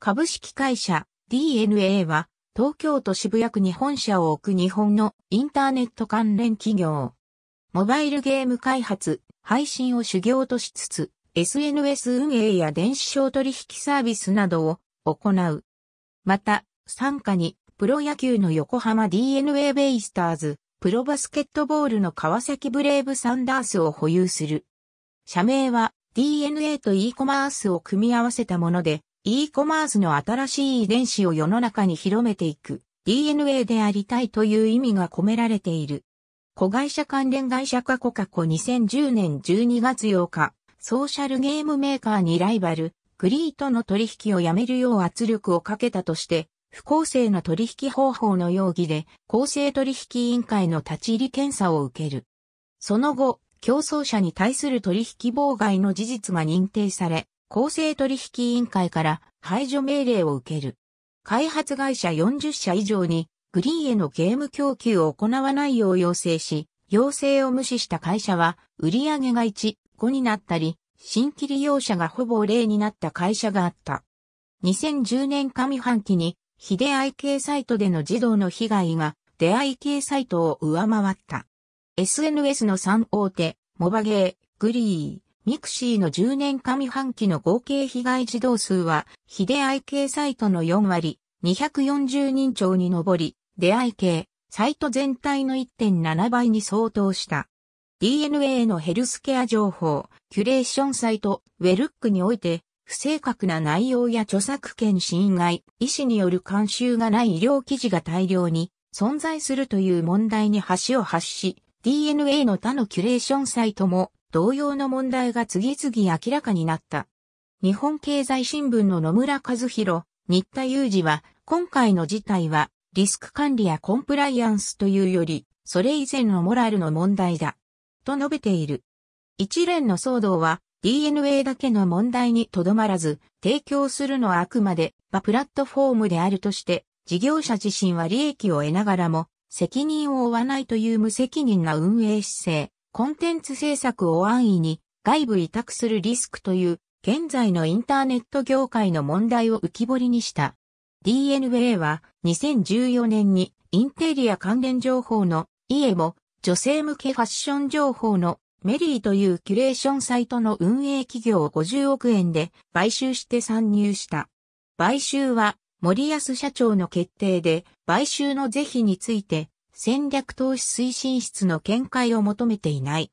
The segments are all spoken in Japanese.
株式会社 DNA は東京都渋谷区に本社を置く日本のインターネット関連企業。モバイルゲーム開発、配信を主業としつつ、SNS 運営や電子商取引サービスなどを行う。また、参加にプロ野球の横浜 DNA ベイスターズ、プロバスケットボールの川崎ブレイブサンダースを保有する。社名は DNA と e コマースを組み合わせたもので、e コマースの新しい遺伝子を世の中に広めていく DNA でありたいという意味が込められている。子会社関連会社過去過去2010年12月8日、ソーシャルゲームメーカーにライバル、グリートの取引をやめるよう圧力をかけたとして、不公正な取引方法の容疑で公正取引委員会の立ち入り検査を受ける。その後、競争者に対する取引妨害の事実が認定され、公正取引委員会から排除命令を受ける。開発会社40社以上にグリーンへのゲーム供給を行わないよう要請し、要請を無視した会社は売上が1、5になったり、新規利用者がほぼ0になった会社があった。2010年上半期に、非出会い系サイトでの児童の被害が出会い系サイトを上回った。SNS の3大手、モバゲー、グリー、ミクシーの10年上半期の合計被害児童数は、非出会い系サイトの4割、240人超に上り、出会い系、サイト全体の1.7倍に相当した。DNA のヘルスケア情報、キュレーションサイト、ウェルックにおいて、不正確な内容や著作権侵害、医師による監修がない医療記事が大量に存在するという問題に橋を発し、DNA の他のキュレーションサイトも同様の問題が次々明らかになった。日本経済新聞の野村和弘、新田裕二は、今回の事態は、リスク管理やコンプライアンスというより、それ以前のモラルの問題だ。と述べている。一連の騒動は、DNA だけの問題にとどまらず、提供するのはあくまで、バプラットフォームであるとして、事業者自身は利益を得ながらも、責任を負わないという無責任な運営姿勢、コンテンツ制作を安易に外部委託するリスクという現在のインターネット業界の問題を浮き彫りにした。d n a は2014年にインテリア関連情報のイエモ、女性向けファッション情報のメリーというキュレーションサイトの運営企業を50億円で買収して参入した。買収は森安社長の決定で買収の是非について戦略投資推進室の見解を求めていない。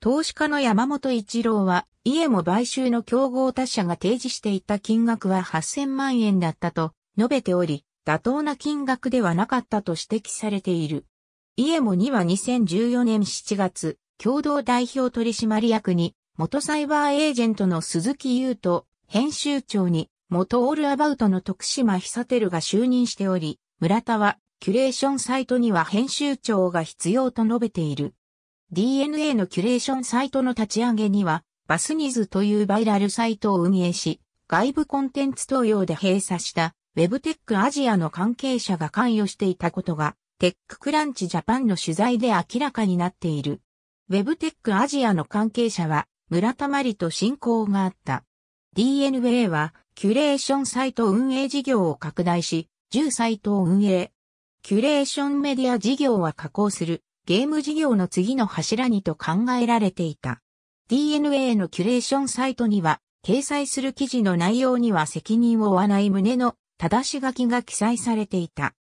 投資家の山本一郎は、家も買収の競合他社が提示していた金額は8000万円だったと述べており、妥当な金額ではなかったと指摘されている。家もには2014年7月、共同代表取締役に、元サイバーエージェントの鈴木優と、編集長に、元オールアバウトの徳島久照が就任しており、村田はキュレーションサイトには編集長が必要と述べている。DNA のキュレーションサイトの立ち上げには、バスニズというバイラルサイトを運営し、外部コンテンツ登用で閉鎖した WebTech アジアの関係者が関与していたことが、テッククランチジャパンの取材で明らかになっている。WebTech アジアの関係者は、村田まりと親交があった。DNA は、キュレーションサイト運営事業を拡大し、10サイトを運営、キュレーションメディア事業は加工するゲーム事業の次の柱にと考えられていた。DNA のキュレーションサイトには、掲載する記事の内容には責任を負わない旨の正し書きが記載されていた。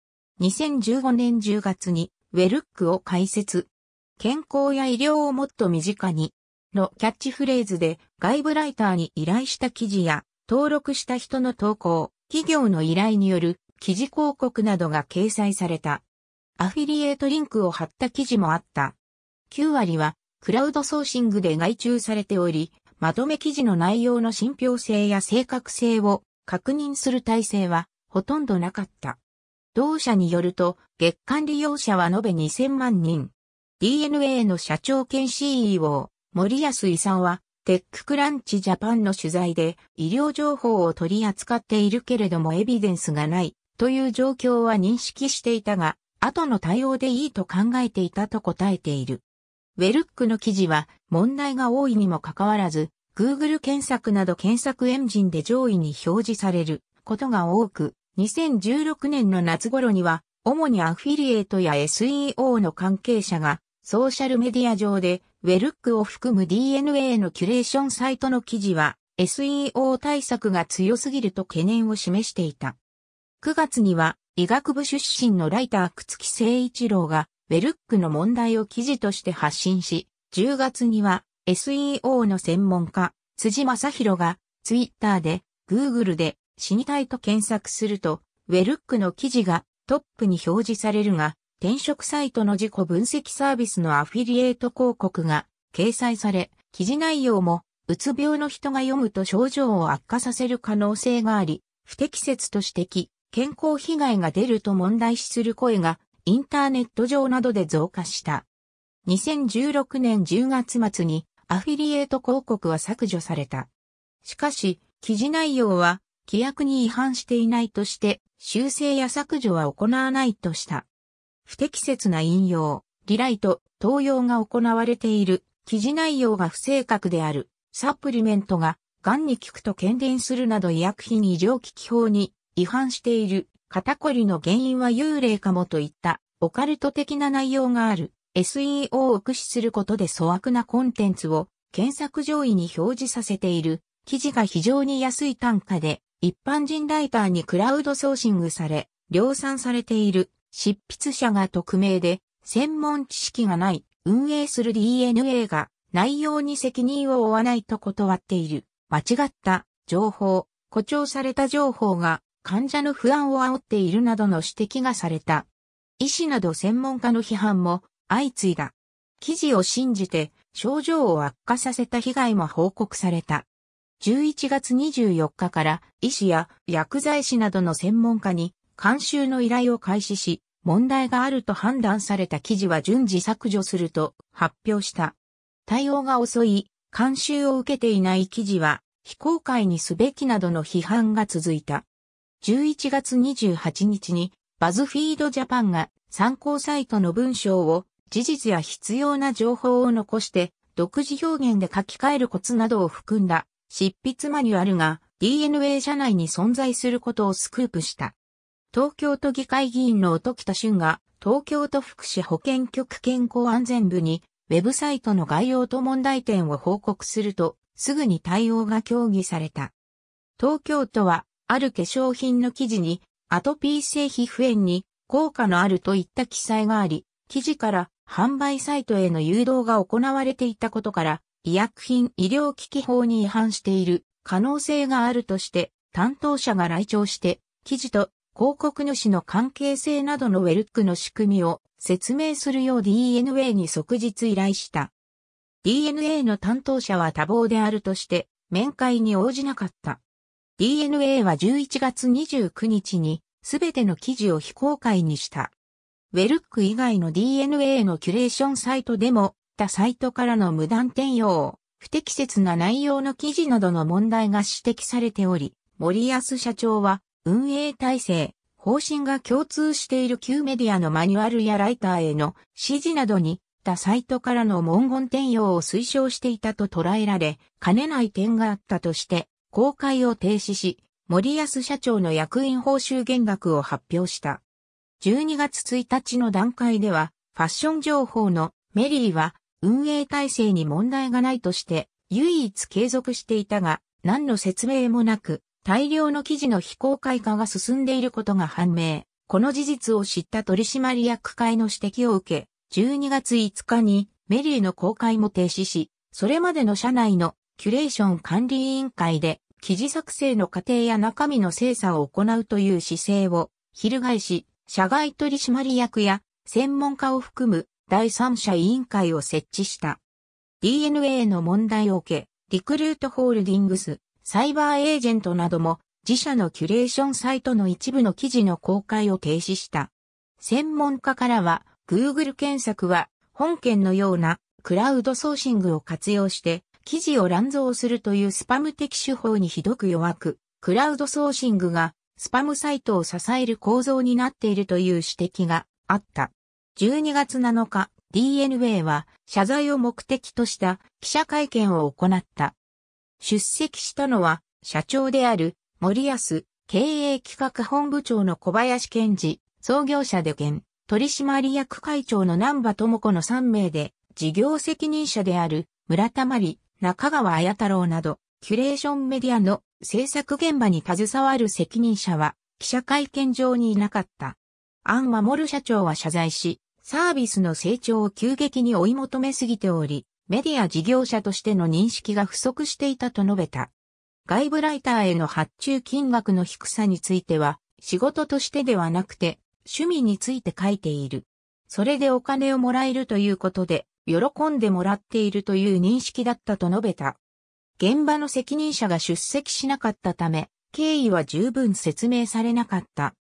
2015年10月に、ウェルックを開設。健康や医療をもっと身近に、のキャッチフレーズで外部ライターに依頼した記事や、登録した人の投稿、企業の依頼による記事広告などが掲載された。アフィリエイトリンクを貼った記事もあった。9割はクラウドソーシングで外注されており、まとめ記事の内容の信憑性や正確性を確認する体制はほとんどなかった。同社によると月間利用者は延べ2000万人。DNA の社長兼 CEO、森安勲はテッククランチジャパンの取材で医療情報を取り扱っているけれどもエビデンスがないという状況は認識していたが、後の対応でいいと考えていたと答えている。ウェルックの記事は問題が多いにもかかわらず、Google 検索など検索エンジンで上位に表示されることが多く、2016年の夏頃には、主にアフィリエイトや SEO の関係者が、ソーシャルメディア上で、ウェルックを含む DNA のキュレーションサイトの記事は、SEO 対策が強すぎると懸念を示していた。9月には医学部出身のライター朽木誠一郎がウェルックの問題を記事として発信し、10月には SEO の専門家辻正宏がツイッターで Google で死にたいと検索するとウェルックの記事がトップに表示されるが転職サイトの自己分析サービスのアフィリエイト広告が掲載され記事内容もうつ病の人が読むと症状を悪化させる可能性があり不適切と指摘。健康被害が出ると問題視する声がインターネット上などで増加した。2016年10月末にアフィリエイト広告は削除された。しかし、記事内容は規約に違反していないとして修正や削除は行わないとした。不適切な引用、リライト、登用が行われている、記事内容が不正確である、サプリメントが、癌に効くと懸伝するなど医薬品異常危機法に違反している、肩こりの原因は幽霊かもといったオカルト的な内容がある SEO を駆使することで粗悪なコンテンツを検索上位に表示させている記事が非常に安い単価で一般人ライターにクラウドソーシングされ量産されている執筆者が匿名で専門知識がない運営する DNA が内容に責任を負わないと断っている間違った情報誇張された情報が患者の不安を煽っているなどの指摘がされた。医師など専門家の批判も相次いだ。記事を信じて症状を悪化させた被害も報告された。11月24日から医師や薬剤師などの専門家に監修の依頼を開始し、問題があると判断された記事は順次削除すると発表した。対応が遅い、監修を受けていない記事は非公開にすべきなどの批判が続いた。11月28日にバズフィードジャパンが参考サイトの文章を事実や必要な情報を残して独自表現で書き換えるコツなどを含んだ執筆マニュアルが DNA 社内に存在することをスクープした。東京都議会議員の音北多俊が東京都福祉保健局健康安全部にウェブサイトの概要と問題点を報告するとすぐに対応が協議された。東京都はある化粧品の記事に、アトピー性皮膚炎に効果のあるといった記載があり、記事から販売サイトへの誘導が行われていたことから、医薬品医療機器法に違反している可能性があるとして、担当者が来庁して、記事と広告主の関係性などのウェルックの仕組みを説明するよう DNA に即日依頼した。DNA の担当者は多忙であるとして、面会に応じなかった。DNA は11月29日にすべての記事を非公開にした。ウェルック以外の DNA のキュレーションサイトでも、他サイトからの無断転用、不適切な内容の記事などの問題が指摘されており、森安社長は運営体制、方針が共通している旧メディアのマニュアルやライターへの指示などに、他サイトからの文言転用を推奨していたと捉えられ、兼ねない点があったとして、公開を停止し、森安社長の役員報酬減額を発表した。12月1日の段階では、ファッション情報のメリーは運営体制に問題がないとして唯一継続していたが、何の説明もなく、大量の記事の非公開化が進んでいることが判明。この事実を知った取締役会の指摘を受け、12月5日にメリーの公開も停止し、それまでの社内のキュレーション管理委員会で記事作成の過程や中身の精査を行うという姿勢を、翻し、社外取締役や専門家を含む第三者委員会を設置した。DNA の問題を受け、リクルートホールディングス、サイバーエージェントなども自社のキュレーションサイトの一部の記事の公開を停止した。専門家からは、Google 検索は本件のようなクラウドソーシングを活用して記事を乱造するというスパム的手法にひどく弱く、クラウドソーシングがスパムサイトを支える構造になっているという指摘があった。12月7日、DNA は謝罪を目的とした記者会見を行った。出席したのは社長である森安経営企画本部長の小林健二、創業者で現取締役会長の南波智子の3名で事業責任者である村田まり、中川綾太郎など、キュレーションメディアの制作現場に携わる責任者は記者会見場にいなかった。アモ守社長は謝罪し、サービスの成長を急激に追い求めすぎており、メディア事業者としての認識が不足していたと述べた。外部ライターへの発注金額の低さについては、仕事としてではなくて、趣味について書いている。それでお金をもらえるということで、喜んでもらっているという認識だったと述べた。現場の責任者が出席しなかったため、経緯は十分説明されなかった。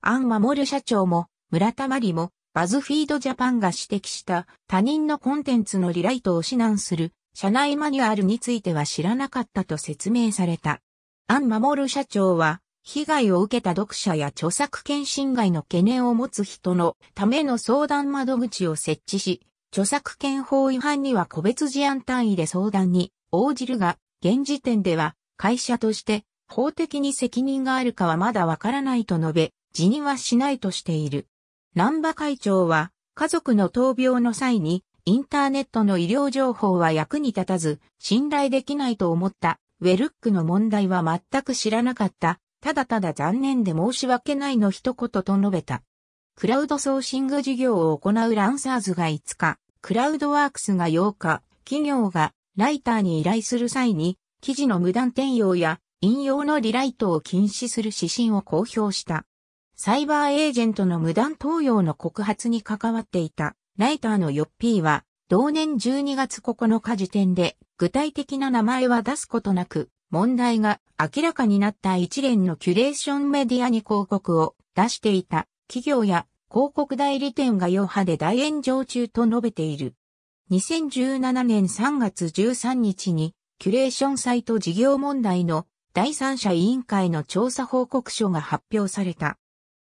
アン・マモル社長も、村田まりも、バズフィードジャパンが指摘した他人のコンテンツのリライトを指南する社内マニュアルについては知らなかったと説明された。アン・マモル社長は、被害を受けた読者や著作権侵害の懸念を持つ人のための相談窓口を設置し、著作権法違反には個別事案単位で相談に応じるが、現時点では会社として法的に責任があるかはまだわからないと述べ、辞任はしないとしている。南波会長は、家族の闘病の際に、インターネットの医療情報は役に立たず、信頼できないと思った。ウェルックの問題は全く知らなかった。ただただ残念で申し訳ないの一言と述べた。クラウドソーシング事業を行うランサーズが5日、クラウドワークスが8日、企業がライターに依頼する際に、記事の無断転用や引用のリライトを禁止する指針を公表した。サイバーエージェントの無断登用の告発に関わっていたライターのヨッピーは、同年12月9日時点で具体的な名前は出すことなく、問題が明らかになった一連のキュレーションメディアに広告を出していた企業や広告代理店が余波で大炎上中と述べている。2017年3月13日に、キュレーションサイト事業問題の第三者委員会の調査報告書が発表された。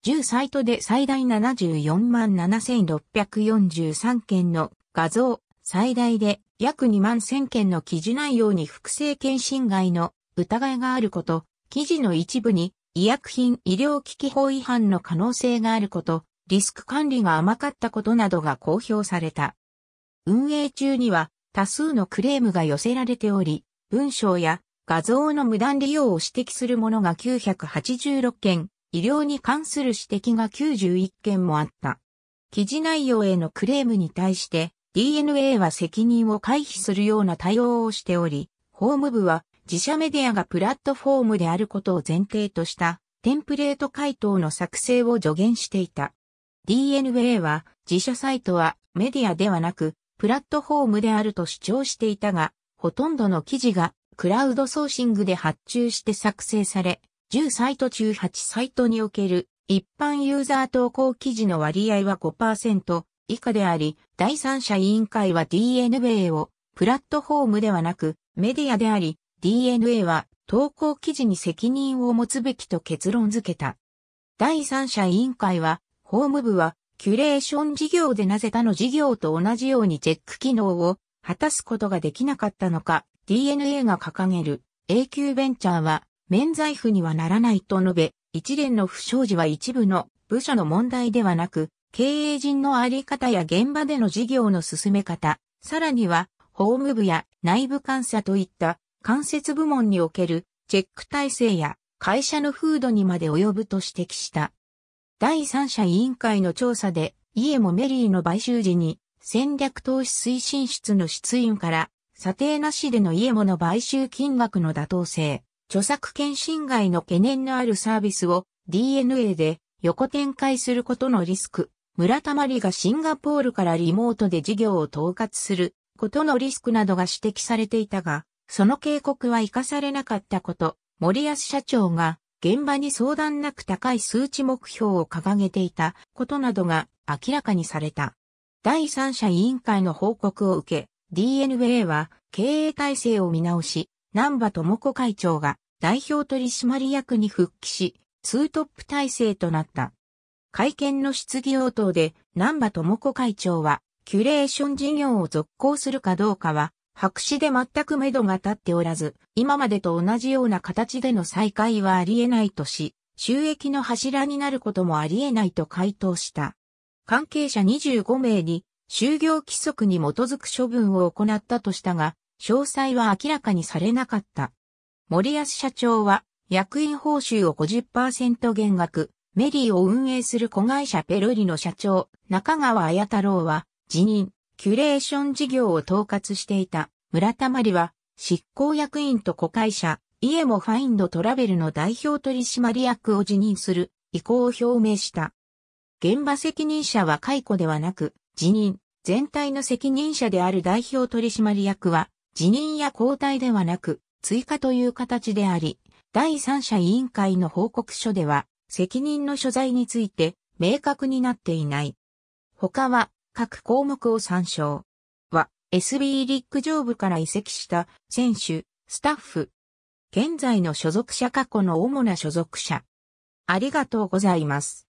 10サイトで最大74万7643件の画像、最大で約2万1000件の記事内容に複製検診外の疑いがあること、記事の一部に医薬品医療機器法違反の可能性があること、リスク管理が甘かったことなどが公表された。運営中には多数のクレームが寄せられており、文章や画像の無断利用を指摘するものが986件、医療に関する指摘が91件もあった。記事内容へのクレームに対して DNA は責任を回避するような対応をしており、法務部は自社メディアがプラットフォームであることを前提としたテンプレート回答の作成を助言していた。d n a は自社サイトはメディアではなくプラットフォームであると主張していたが、ほとんどの記事がクラウドソーシングで発注して作成され、10サイト中8サイトにおける一般ユーザー投稿記事の割合は5%以下であり、第三者委員会は d n a をプラットフォームではなくメディアであり、DNA は投稿記事に責任を持つべきと結論付けた。第三者委員会は、法務部は、キュレーション事業でなぜ他の事業と同じようにチェック機能を果たすことができなかったのか、DNA が掲げる永久ベンチャーは免罪符にはならないと述べ、一連の不祥事は一部の部署の問題ではなく、経営陣のあり方や現場での事業の進め方、さらには法務部や内部監査といった間接部門におけるチェック体制や会社の風土にまで及ぶと指摘した。第三者委員会の調査で、イエもメリーの買収時に戦略投資推進室の出員から査定なしでのイエモの買収金額の妥当性、著作権侵害の懸念のあるサービスを DNA で横展開することのリスク、村田まりがシンガポールからリモートで事業を統括することのリスクなどが指摘されていたが、その警告は活かされなかったこと、森安社長が現場に相談なく高い数値目標を掲げていたことなどが明らかにされた。第三者委員会の報告を受け、DNA は経営体制を見直し、南波智子会長が代表取締役に復帰し、ツートップ体制となった。会見の質疑応答で南波智子会長は、キュレーション事業を続行するかどうかは白紙で全く目処が立っておらず、今までと同じような形での再開はありえないとし、収益の柱になることもありえないと回答した。関係者25名に、就業規則に基づく処分を行ったとしたが、詳細は明らかにされなかった。森安社長は、役員報酬を50%減額、メリーを運営する子会社ペロリの社長、中川綾太郎は、辞任。キュレーション事業を統括していた村田まりは、執行役員と子会社、イエモファインドトラベルの代表取締役を辞任する意向を表明した。現場責任者は解雇ではなく、辞任、全体の責任者である代表取締役は、辞任や交代ではなく、追加という形であり、第三者委員会の報告書では、責任の所在について明確になっていない。他は、各項目を参照。は、SB リック上部から移籍した選手、スタッフ。現在の所属者過去の主な所属者。ありがとうございます。